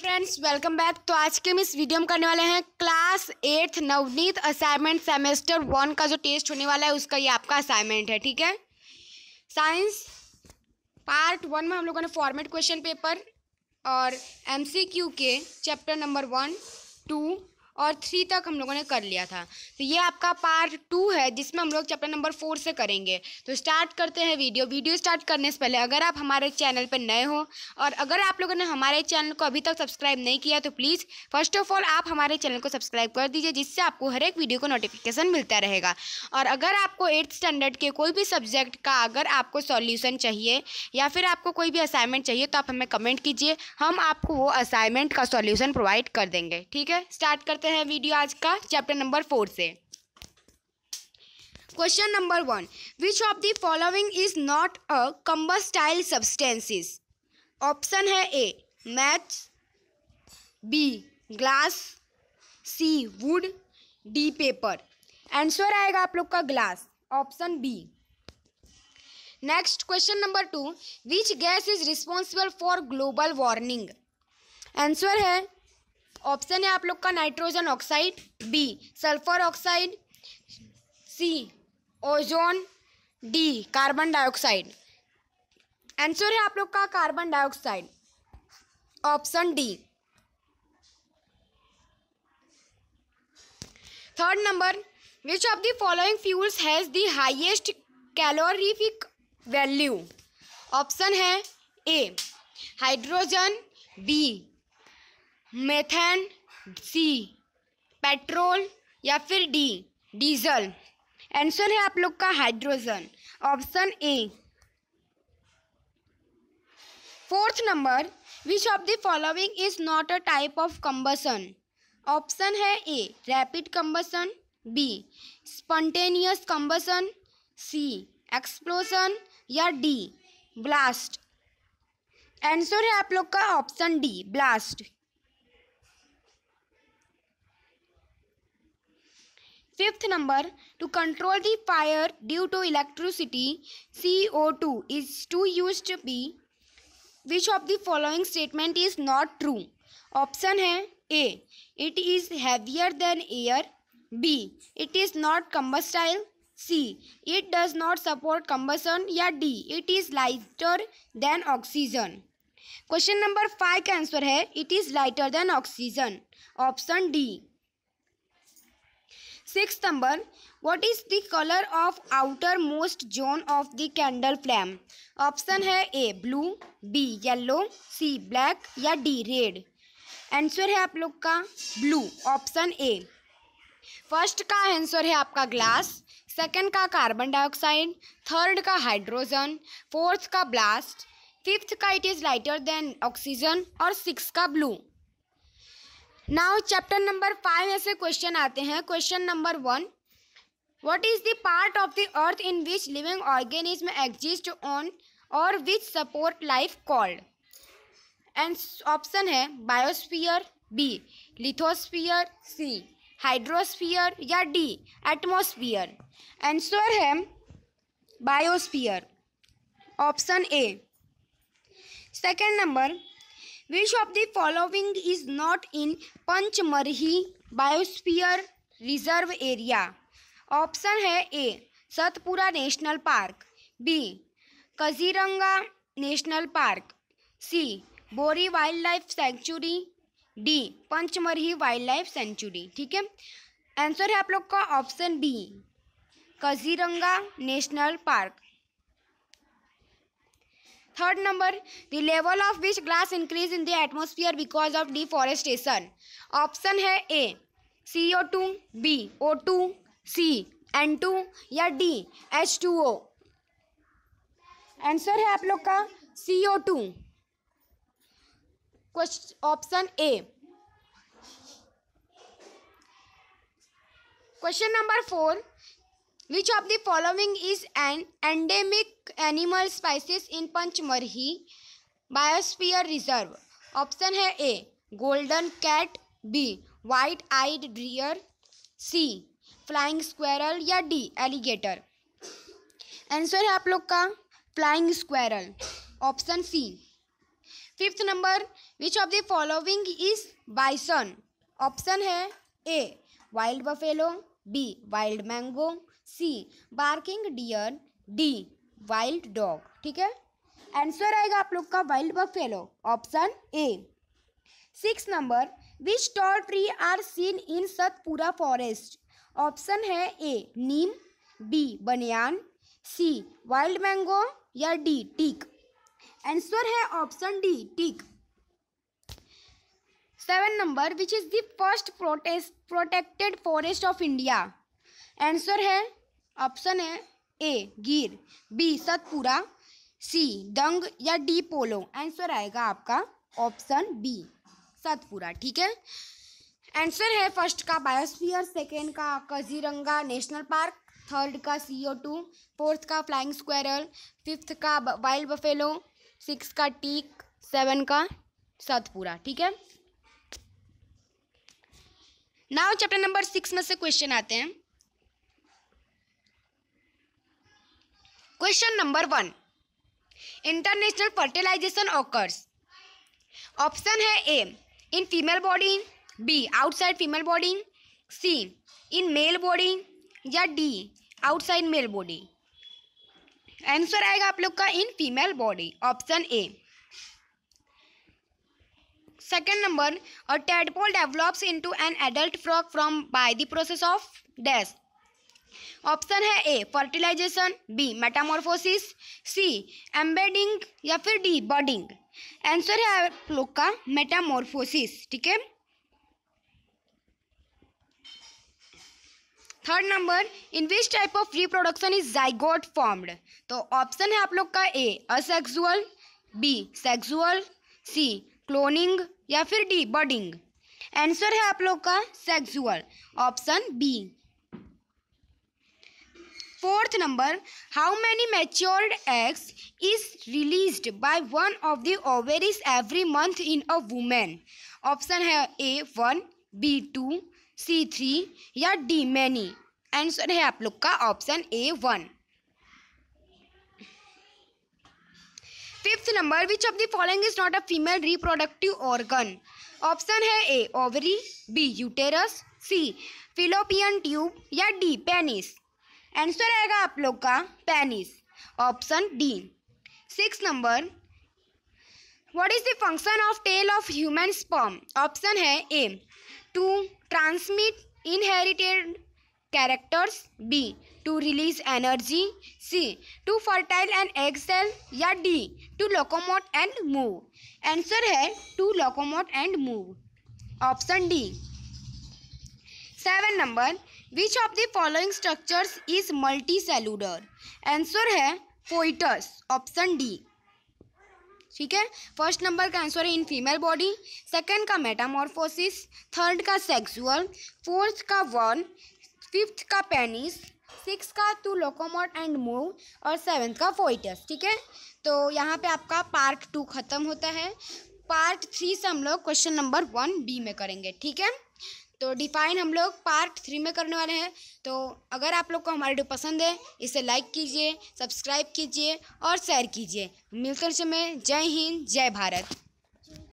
Friends welcome back तो आज के हम इस वीडियो में करने वाले हैं class eighth Navneet assignment semester one का जो टेस्ट होने वाला है उसका ये आपका असाइनमेंट है ठीक है साइंस पार्ट वन में हम लोगों ने फॉर्मेट क्वेश्चन पेपर और एमसीक्यू के चैप्टर नंबर वन टू और थ्री तक हम लोगों ने कर लिया था तो ये आपका पार्ट टू है जिसमें हम लोग चैप्टर नंबर फोर से करेंगे तो स्टार्ट करते हैं वीडियो वीडियो स्टार्ट करने से पहले अगर आप हमारे चैनल पर नए हो और अगर आप लोगों ने हमारे चैनल को अभी तक सब्सक्राइब नहीं किया तो प्लीज़ फर्स्ट ऑफ ऑल आप हमारे चैनल को सब्सक्राइब कर दीजिए जिससे आपको हर एक वीडियो को नोटिफिकेशन मिलता रहेगा और अगर आपको एट्थ स्टैंडर्ड के कोई भी सब्जेक्ट का अगर आपको सॉल्यूशन चाहिए या फिर आपको कोई भी असाइनमेंट चाहिए तो आप हमें कमेंट कीजिए हम आपको वो असाइनमेंट का सॉल्यूशन प्रोवाइड कर देंगे ठीक है स्टार्ट करते करते हैं वीडियो आज का चैप्टर नंबर फोर से question number one which of the following is not a combustible substances option है A match B glass C wood D paper answer आएगा आप लोग का glass option B next question number two which gas is responsible for global warming answer है option है आप लोग का nitrogen oxide B sulphur oxide C ozone D carbon dioxide answer है आप लोग का carbon dioxide option D third number which of the following fuels has the highest calorific value option है A hydrogen B methane C petrol या फिर D diesel answer है आप लोग का hydrogen option A fourth number which of the following is not a type of combustion option है A rapid combustion B spontaneous combustion C explosion या D blast answer है आप लोग का option D blast Fifth number, to control the fire due to electricity, CO2 is to used to be. Which of the following statement is not true? Option है A. It is heavier than air. B. It is not combustible. C. It does not support combustion. या D. It is lighter than oxygen. Question number five का answer है it is lighter than oxygen option D six number what is the colour of outermost zone of the candle flame option है A blue B yellow C black या D red answer है आप लोग का blue option A first का answer है आपका glass second का कार्बन डाइऑक्साइड थर्ड का हाइड्रोजन फोर्थ का ब्लास्ट फिफ्थ का it is lighter than oxygen और सिक्स का blue now chapter number five ऐसे क्वेश्चन आते हैं question number one what is the part of the earth in which living organism exist on और which support life called and option है biosphere B lithosphere C hydrosphere या D atmosphere answer है biosphere option A second number which of the following is not in Pachmarhi biosphere reserve area option है A Satpura national park B Kaziranga national park C Bori wildlife sanctuary D Pachmarhi wildlife sanctuary ठीक है answer है आप लोग का option B Kaziranga national park third number the level of which gas increase in the atmosphere because of deforestation option है A C O two B O two C N two या D H two O answer है आप लोग का C O two option A question number four which of the following is an endemic animal species in Pachmarhi biosphere reserve option है A golden cat B white eyed deer C flying squirrel या D alligator answer है आप लोग का flying squirrel option C fifth number which of the following is bison option है A wild buffalo B wild mango C barking deer D wild dog ठीक है answer आएगा आप लोग का wild buffalo option A six number which tall tree are seen in Satpura forest option है A neem B banyan C wild mango या D teak answer है option D teak seven number which is the first protected forest of India answer है option है A गिर B Satpura सी दंग या D पोलो answer आएगा आपका ऑप्शन बी सतपुरा ठीक है आंसर है फर्स्ट का बायोस्फीयर सेकेंड का कजीरंगा नेशनल पार्क थर्ड का सी ओ टू फोर्थ का फ्लाइंग स्क्वायरल फिफ्थ का वाइल्ड बफेलो सिक्स का टीक सेवन का सतपुरा ठीक है नाउ चैप्टर नंबर सिक्स में से क्वेश्चन आते हैं question number one international fertilization occurs option है A in female body B outside female body C in male body या D outside male body answer आएगा आप लोग का in female body option A second number a tadpole develops into an adult frog from by the process of dash option है A fertilization B metamorphosis C embedding या फिर D budding answer है आप लोग का मेटामोरफोसिस ठीक है third number in which type of reproduction is zygote formed तो ऑप्शन है आप लोग का A asexual B sexual C cloning या फिर डी बर्डिंग आंसर है आप लोग का sexual option B fourth number how many matured eggs is release by one of the ovaries every month in a women option है A one B two C three या D many answer है आप लोग का option A one fifth number which of the following is not a female reproductive organ option है A ovary B uterus C fallopian tube या D penis answer आएगा आप लोग का penis option D six number what is the function of tail of human sperm option है A to transmit inherited characters B to release energy C to fertile and egg cell या D to locomote and move answer है to locomote and move option D seven number which of the following structures is multicellular answer है foetus option D ठीक है first number का answer है in female body second का metamorphosis third का sexual fourth का one fifth का penis six का टू लोकोमोट एंड मूव और सेवन्थ का फोइटस ठीक है तो यहाँ पे आपका पार्ट टू ख़त्म होता है पार्ट थ्री से हम लोग क्वेश्चन नंबर वन बी में करेंगे ठीक है तो डिफाइन हम लोग पार्ट थ्री में करने वाले हैं तो अगर आप लोग को हमारा वीडियो पसंद है इसे लाइक कीजिए सब्सक्राइब कीजिए और शेयर कीजिए मिलकर समय जय हिंद जय भारत